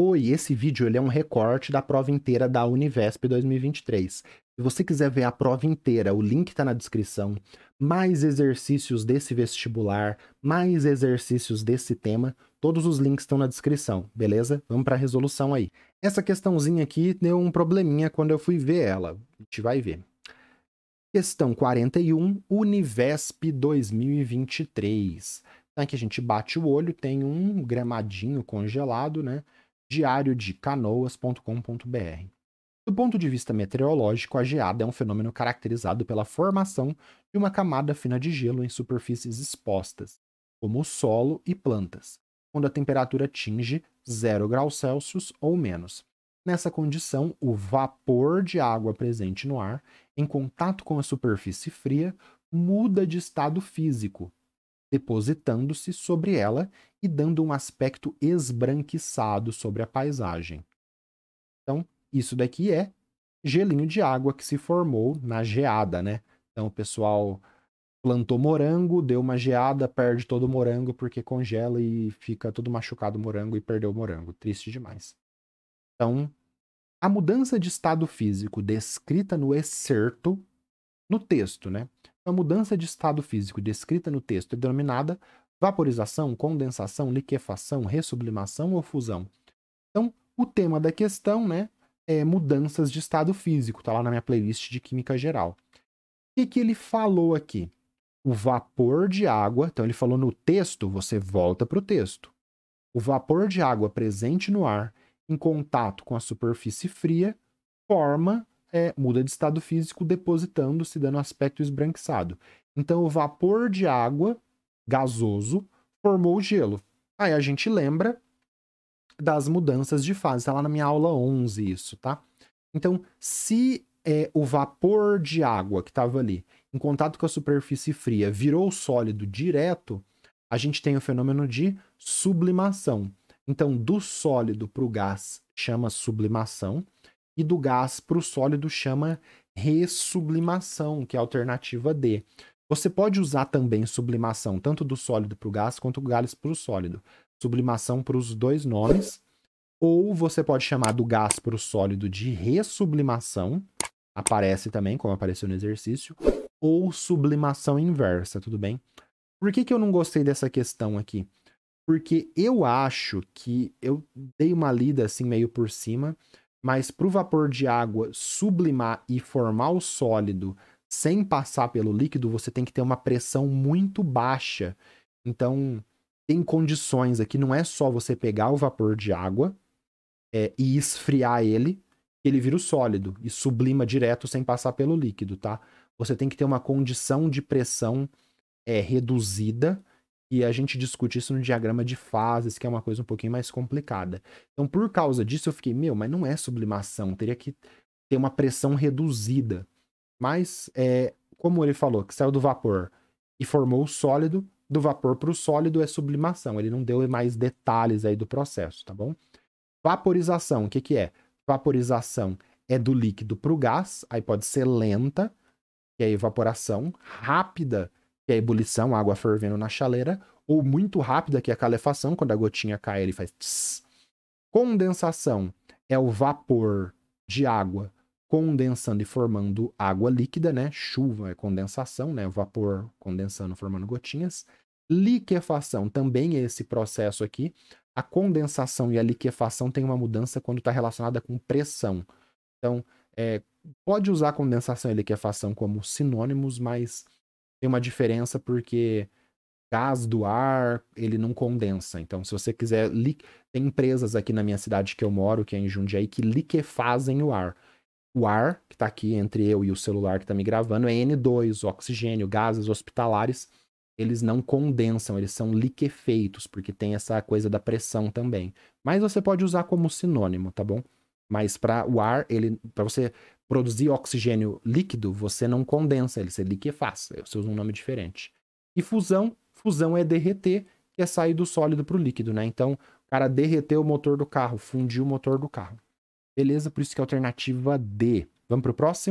Oi, esse vídeo ele é um recorte da prova inteira da Univesp 2023. Se você quiser ver a prova inteira, o link está na descrição. Mais exercícios desse vestibular, mais exercícios desse tema, todos os links estão na descrição, beleza? Vamos para a resolução aí. Essa questãozinha aqui deu um probleminha quando eu fui ver ela. A gente vai ver. Questão 41, Univesp 2023. Aqui tá, a gente bate o olho, tem um gramadinho congelado, né? diariodecanoas.com.br. Do ponto de vista meteorológico, a geada é um fenômeno caracterizado pela formação de uma camada fina de gelo em superfícies expostas, como o solo e plantas, quando a temperatura atinge 0 graus Celsius ou menos. Nessa condição, o vapor de água presente no ar, em contato com a superfície fria, muda de estado físico, depositando-se sobre ela e dando um aspecto esbranquiçado sobre a paisagem. Então, isso daqui é gelinho de água que se formou na geada, né? Então, o pessoal plantou morango, deu uma geada, perde todo o morango porque congela e fica todo machucado o morango e perdeu o morango. Triste demais. Então, a mudança de estado físico descrita no excerto, no texto, né? A mudança de estado físico descrita no texto é denominada vaporização, condensação, liquefação, ressublimação ou fusão. Então, o tema da questão né, é mudanças de estado físico, está lá na minha playlist de Química Geral. O que, que ele falou aqui? O vapor de água, então ele falou no texto, você volta para o texto. O vapor de água presente no ar, em contato com a superfície fria, forma é, muda de estado físico, depositando-se, dando aspecto esbranquiçado. Então, o vapor de água gasoso formou o gelo. Aí a gente lembra das mudanças de fase. Está lá na minha aula 11 isso, tá? Então, se é, o vapor de água que estava ali, em contato com a superfície fria, virou sólido direto, a gente tem o fenômeno de sublimação. Então, do sólido para o gás chama sublimação e do gás para o sólido chama ressublimação, que é a alternativa D. Você pode usar também sublimação, tanto do sólido para o gás quanto do gás para o sólido. Sublimação para os dois nomes. Ou você pode chamar do gás para o sólido de ressublimação, aparece também, como apareceu no exercício, ou sublimação inversa, tudo bem? Por que, que eu não gostei dessa questão aqui? Porque eu acho que eu dei uma lida assim meio por cima, mas para o vapor de água sublimar e formar o sólido sem passar pelo líquido, você tem que ter uma pressão muito baixa. Então, tem condições aqui, não é só você pegar o vapor de água é, e esfriar ele, que ele vira o sólido e sublima direto sem passar pelo líquido, tá? Você tem que ter uma condição de pressão é, reduzida e a gente discute isso no diagrama de fases, que é uma coisa um pouquinho mais complicada. Então, por causa disso, eu fiquei, meu, mas não é sublimação, teria que ter uma pressão reduzida. Mas, é, como ele falou, que saiu do vapor e formou o sólido, do vapor para o sólido é sublimação. Ele não deu mais detalhes aí do processo, tá bom? Vaporização, o que, que é? Vaporização é do líquido para o gás, aí pode ser lenta, que é evaporação, rápida, que é a ebulição, água fervendo na chaleira, ou muito rápida, que é a calefação, quando a gotinha cai ele faz tss. Condensação é o vapor de água condensando e formando água líquida, né? Chuva é condensação, né? O vapor condensando, formando gotinhas. Liquefação também é esse processo aqui. A condensação e a liquefação tem uma mudança quando está relacionada com pressão. Então, é, pode usar condensação e liquefação como sinônimos, mas tem uma diferença porque gás do ar, ele não condensa. Então, se você quiser, li... tem empresas aqui na minha cidade que eu moro, que é em Jundiaí, que liquefazem o ar. O ar que está aqui entre eu e o celular que está me gravando é N2, oxigênio, gases hospitalares, eles não condensam, eles são liquefeitos, porque tem essa coisa da pressão também. Mas você pode usar como sinônimo, tá bom? Mas para o ar, ele para você produzir oxigênio líquido, você não condensa, ele se liquefaz. É, você usa um nome diferente. E fusão, fusão é derreter, que é sair do sólido para o líquido, né? Então, o cara derreteu o motor do carro, fundiu o motor do carro. Beleza, por isso que é alternativa D. Vamos para o próximo?